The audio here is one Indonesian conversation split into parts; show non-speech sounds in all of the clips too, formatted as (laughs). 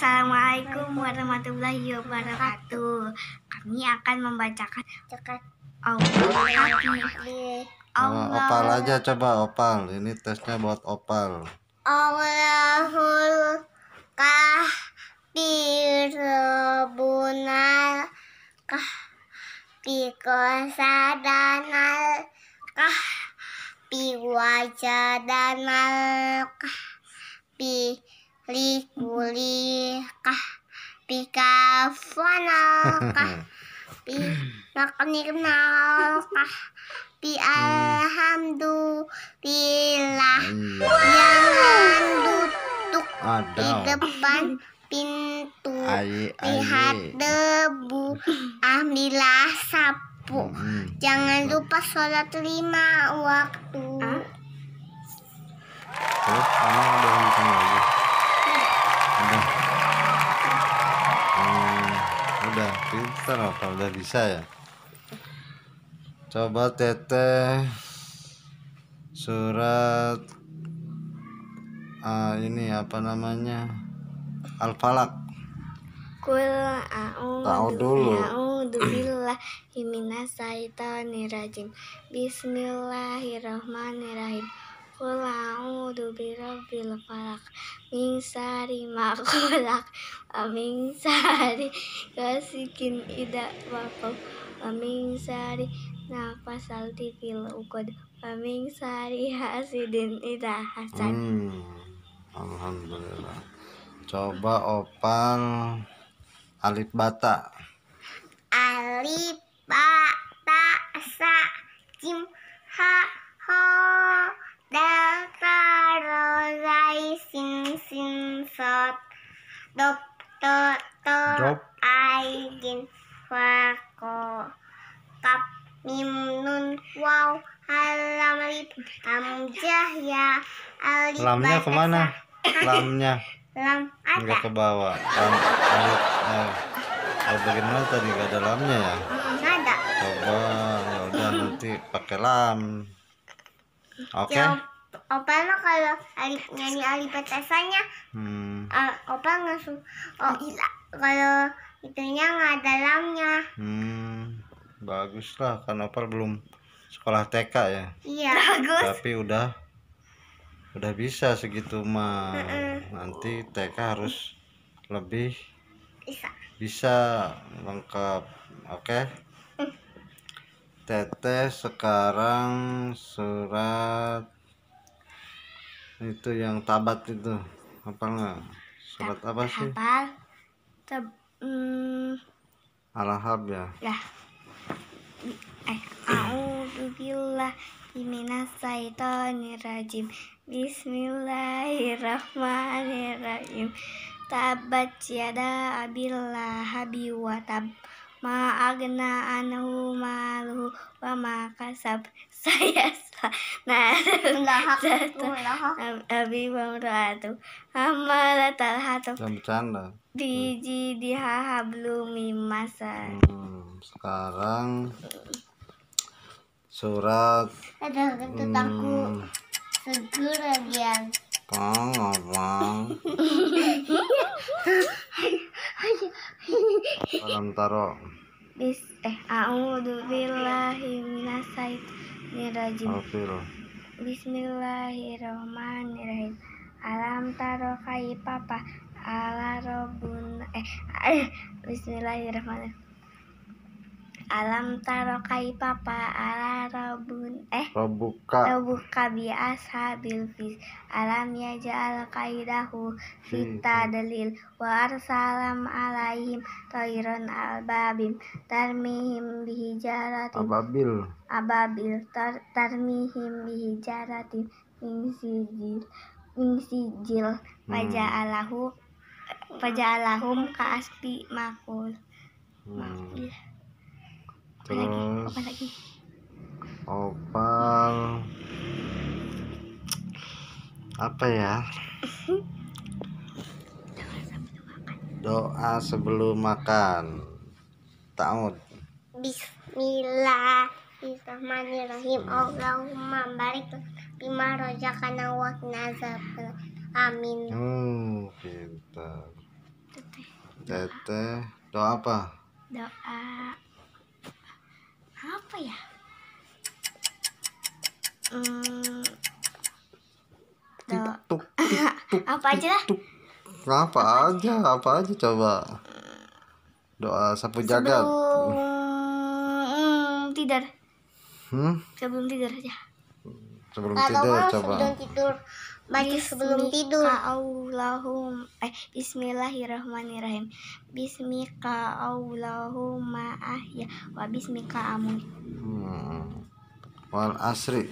Assalamualaikum warahmatullahi wabarakatuh. Kami akan membacakan dekat Allah. opal aja coba opal. Ini tesnya buat opal. Allahul kahfi rebunal kah bikosadanal kah biwajadanal kah bi li kuli kah pika fana kah (laughs) pi naknirnal kah pi alhamdulillah jangan duduk di depan pintu lihat debu ambillah sapu mm-hmm. jangan lupa sholat lima waktu Terus, emang makan lagi? Ntar apa udah bisa ya? Coba teteh surat uh, ini apa namanya al falak kul a'udhu a'udhu billahi minasaitonirrajim bismillahirrahmanirrahim Qul a'udzu birabbil falaq min syarri ma khalaq wa min syarri ghasikin idza waqab wa min syarri nafasalti fil uqad wa min syarri hasidin idza hasad. Hmm. Alhamdulillah. Coba opal alif bata. Alif bata ta sa jim ha ho Delta rozai sin sin sot dokter to to Drop. kap mim nun wow halam lip amjah ya alif lamnya kemana lamnya lam ada enggak ke bawah lam alif Oh, bagaimana tadi enggak ada lamnya ya? Enggak ada. Coba ya udah nanti pakai lam. Oke. Okay. Ya, opa mah kalau alip, nyanyi alip petasannya, hmm. uh, opa nggak su, oh kalau itunya nggak dalamnya. Hmm, bagus lah, kan opa belum sekolah TK ya. Iya. Bagus. Tapi udah udah bisa segitu mah. Mm -mm. Nanti TK harus lebih bisa. Bisa lengkap. Oke. Okay? Teteh sekarang surat itu yang tabat itu apa enggak surat apa sih hafal um, alahab ya ya eh auzubillah minas rajim bismillahirrahmanirrahim tabat yada abil lahabi tab ma agna anhu maluhu wa ma kasab (laughs) saya nah (laughs) oh, abi ratu amala talhatu bercanda di jidiha hablu mimasa hmm, sekarang surat ada tentangku hmm. segera ya, biar Bang, abang. (laughs) Orang taruh bis eh a'udzu billahi minasyaitonir rajim Bismillahirrahmanirrahim Alam taro kai papa ala robun eh, eh (laughs) Bismillahirrahmanirrahim alam taro papa ala rabun eh robuka robuka bi bilfis alamnya alam kai kaidahu fita dalil wa arsalam alaihim tayran albabim tarmihim bihijaratin ababil ababil tar, tarmihim bihijaratin insijil insijil min sijil hmm. fajalahum ka makul terus opal apa ya doa sebelum makan ta'ud Bismillahirrahmanirrahim Allahumma barik bima rojakana wa nazar amin oh pintar teteh doa apa doa apa ya hmm, (laughs) apa aja lah apa aja apa aja coba doa sapu jagat sebelum hmm, tidur hmm? sebelum tidur aja sebelum tidur coba sebelum tidur baca sebelum tidur Allahum eh Bismillahirrahmanirrahim Bismika Allahumma ahya wa bismika amun hmm. wal asri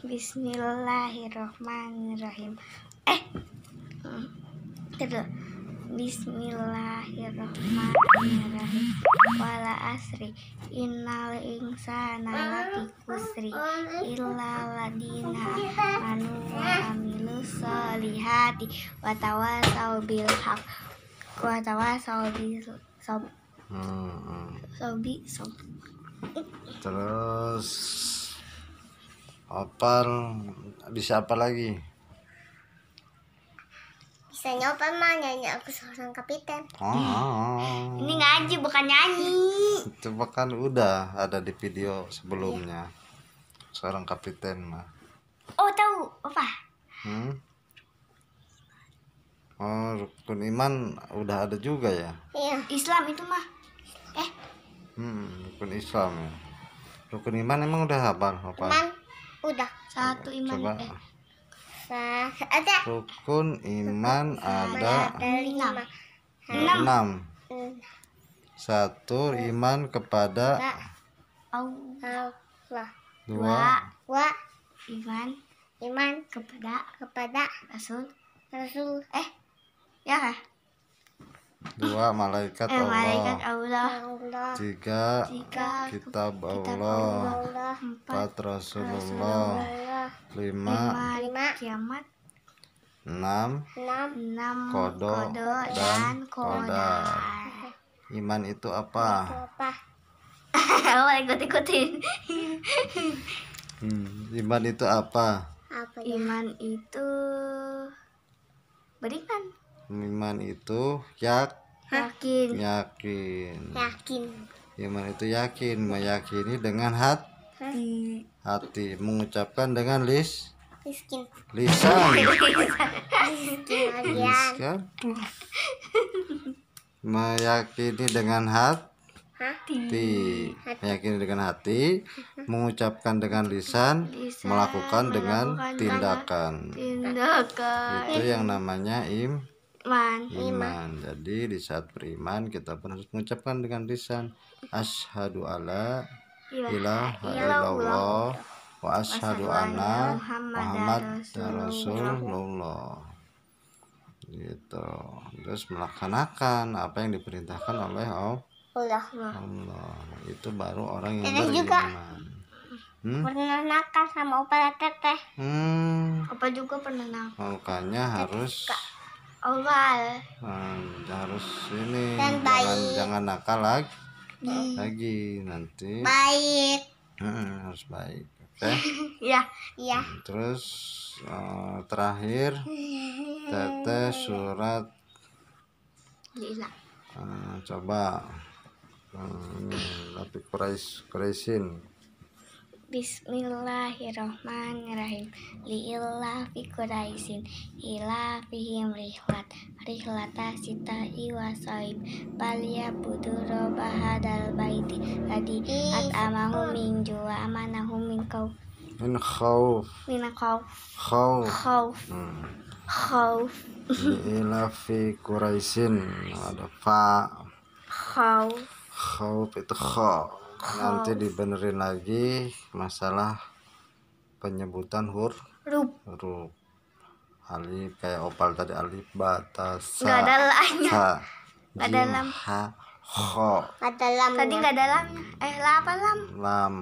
Bismillahirrahmanirrahim eh hmm. Bismillahirrahmanirrahim Wala asri Innal insana lafi kusri Illa ladina Manu wa amilu solihati Watawasau bil haq Watawasau bil sob hmm, hmm. Sobi sob Terus Apal Bisa apa lagi? bisa nyoba mah nyanyi aku seorang kapiten ah. ini ngaji bukan nyanyi coba kan udah ada di video sebelumnya iya. seorang kapiten mah oh tahu apa hmm? oh rukun iman udah ada juga ya iya Islam itu mah eh hmm, rukun Islam ya rukun iman emang udah hafal apa iman udah satu iman coba eh ada. Rukun iman ada, enam. Satu iman kepada Allah. Dua. Dua. Iman. Iman kepada kepada Rasul. Rasul. Eh. Ya dua malaikat eh, Allah, malaikat Allah tiga, tiga kitab, kitab Allah, Allah empat Rasulullah, Rasulullah lima, lima kiamat enam enam enam kodo, kodo dan kodar iman itu apa, apa? (laughs) ikut-ikutin hmm, iman itu apa, apa iman itu beriman iman itu yak yakin yakin yakin iman itu yakin meyakini dengan hat hati hati mengucapkan dengan lis lisan lisan (laughs) meyakini dengan hat hati meyakini dengan hati mengucapkan dengan lisan, lisan melakukan dengan tindakan tindakan itu yang namanya im Iman. Iman. Jadi di saat beriman kita pun harus mengucapkan dengan lisan asyhadu alla ilaha illallah wa asyhadu anna Muhammad rasulullah. Gitu. Terus melaksanakan apa yang diperintahkan oleh Allah. Allah. Itu baru orang yang beriman. Juga hmm? pernah nakal sama opa teteh hmm. opa juga pernah nakal makanya harus oval nah, harus ini Dan jangan baik. jangan nakal lagi hmm. lagi nanti baik hmm, harus baik oke okay? (laughs) ya ya hmm, terus uh, terakhir (laughs) teteh surat Lila. Uh, eh, coba hmm, tapi kreis kreisin Bismillahirrahmanirrahim Li'illah fi kuraisin Ila fihim rihlat Rihlata sita iwa saib Balia buduro bahadal baiti tadi at amahu min jua amanahu min kau Min kau. Min Kau. kau kau hmm. kau fi kuraisin Ada fa Kau. Kau. itu kau nanti dibenerin lagi masalah penyebutan huruf huruf alif kayak opal tadi alif batas nggak ada lahnya nggak ada lam ha ho nggak ada lam tadi nggak ada lam eh lah apa lam lam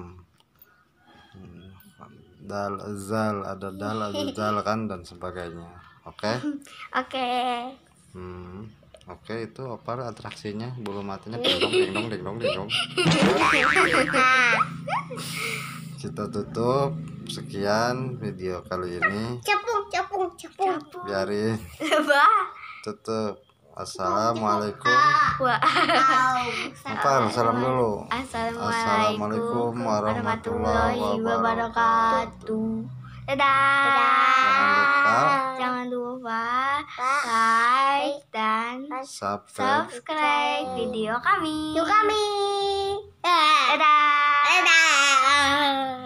hmm, dal zal ada dal ada (laughs) zal kan dan sebagainya oke okay? (laughs) oke okay. hmm. Oke itu apa atraksinya bulu matanya dengdong dong dengdong dong Kita tutup sekian video kali ini. capung capung capung Biarin. Tutup. Assalamualaikum. apa salam dulu. Assalamualaikum warahmatullahi wabarakatuh. Dadah. Dadah. Jangan lupa, Jangan lupa like dan subscribe, subscribe video kami. Video kami. Dadah. Dadah. Dadah.